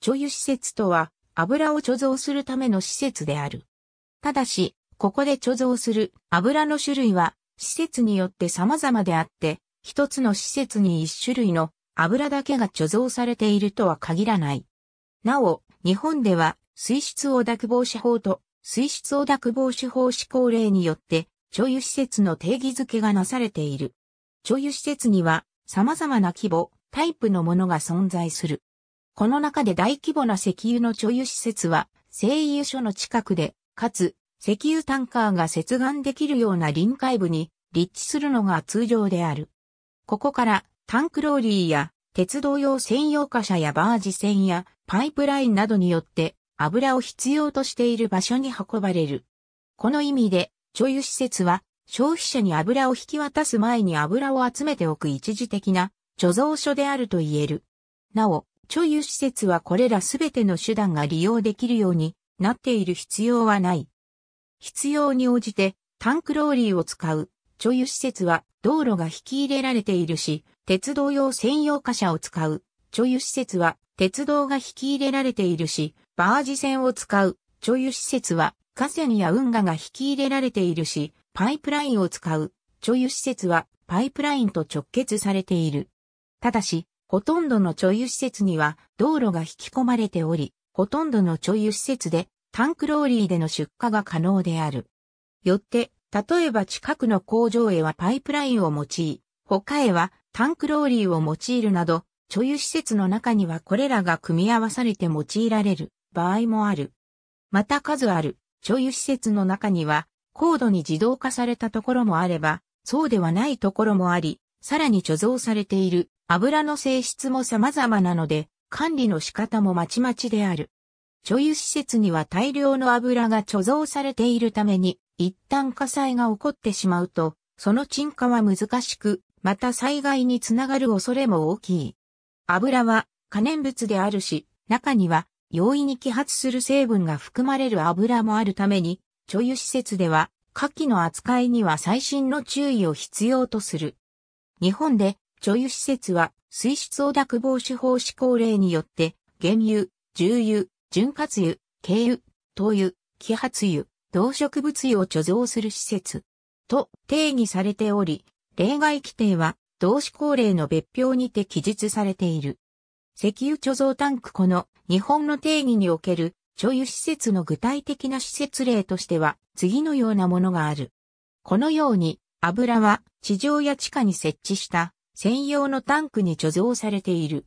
貯油施設とは、油を貯蔵するための施設である。ただし、ここで貯蔵する油の種類は、施設によって様々であって、一つの施設に一種類の油だけが貯蔵されているとは限らない。なお、日本では、水質汚濁防止法と水質汚濁防止法施行令によって、貯油施設の定義づけがなされている。貯油施設には、様々な規模、タイプのものが存在する。この中で大規模な石油の貯油施設は、製油所の近くで、かつ、石油タンカーが接岸できるような臨海部に立地するのが通常である。ここからタンクローリーや鉄道用専用貨車やバージ船やパイプラインなどによって油を必要としている場所に運ばれる。この意味で、貯油施設は消費者に油を引き渡す前に油を集めておく一時的な貯蔵所であると言える。なお、貯油施設はこれらすべての手段が利用できるようになっている必要はない。必要に応じてタンクローリーを使う貯油施設は道路が引き入れられているし、鉄道用専用貨車を使う貯油施設は鉄道が引き入れられているし、バージ船を使う貯油施設は河川や運河が引き入れられているし、パイプラインを使う貯油施設はパイプラインと直結されている。ただし、ほとんどの貯油施設には道路が引き込まれており、ほとんどの貯油施設でタンクローリーでの出荷が可能である。よって、例えば近くの工場へはパイプラインを用い、他へはタンクローリーを用いるなど、貯油施設の中にはこれらが組み合わされて用いられる場合もある。また数ある貯油施設の中には、高度に自動化されたところもあれば、そうではないところもあり、さらに貯蔵されている油の性質も様々なので、管理の仕方もまちまちである。貯油施設には大量の油が貯蔵されているために、一旦火災が起こってしまうと、その沈下は難しく、また災害につながる恐れも大きい。油は可燃物であるし、中には容易に揮発する成分が含まれる油もあるために、貯油施設では、火器の扱いには最新の注意を必要とする。日本で貯油施設は水質汚濁防止法施行令によって、原油、重油、潤滑油、軽油、灯油、揮発油、動植物油を貯蔵する施設と定義されており、例外規定は同志行令の別表にて記述されている。石油貯蔵タンクこの日本の定義における貯油施設の具体的な施設例としては次のようなものがある。このように油は地上や地下に設置した専用のタンクに貯蔵されている。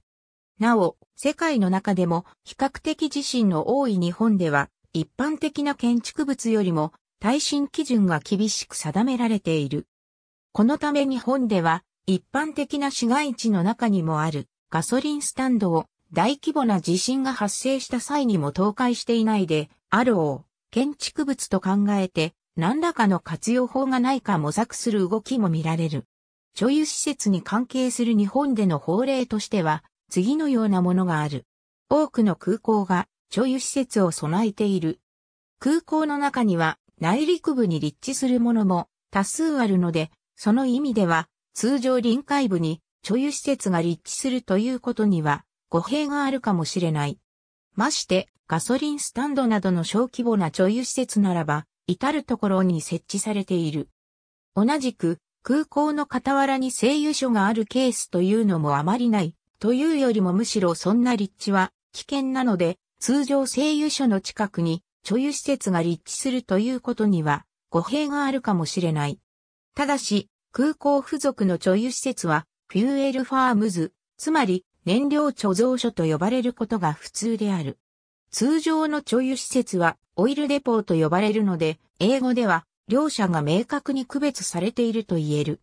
なお、世界の中でも比較的地震の多い日本では、一般的な建築物よりも耐震基準が厳しく定められている。このため日本では一般的な市街地の中にもあるガソリンスタンドを大規模な地震が発生した際にも倒壊していないであろう建築物と考えて何らかの活用法がないか模索する動きも見られる。貯油施設に関係する日本での法令としては、次のようなものがある。多くの空港が貯油施設を備えている。空港の中には内陸部に立地するものも多数あるので、その意味では通常臨海部に貯油施設が立地するということには語弊があるかもしれない。ましてガソリンスタンドなどの小規模な貯油施設ならば至るところに設置されている。同じく、空港の傍らに製油所があるケースというのもあまりない、というよりもむしろそんな立地は危険なので、通常製油所の近くに貯油施設が立地するということには語弊があるかもしれない。ただし、空港付属の貯油施設は、フューエルファームズ、つまり燃料貯蔵所と呼ばれることが普通である。通常の貯油施設はオイルデポーと呼ばれるので、英語では両者が明確に区別されていると言える。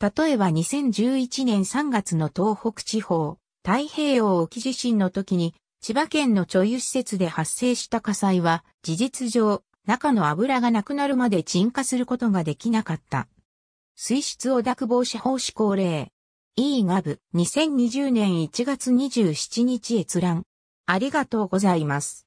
例えば2011年3月の東北地方、太平洋沖地震の時に千葉県の貯油施設で発生した火災は事実上中の油がなくなるまで沈下することができなかった。水質汚濁防止法施行令。E ガブ2020年1月27日閲覧。ありがとうございます。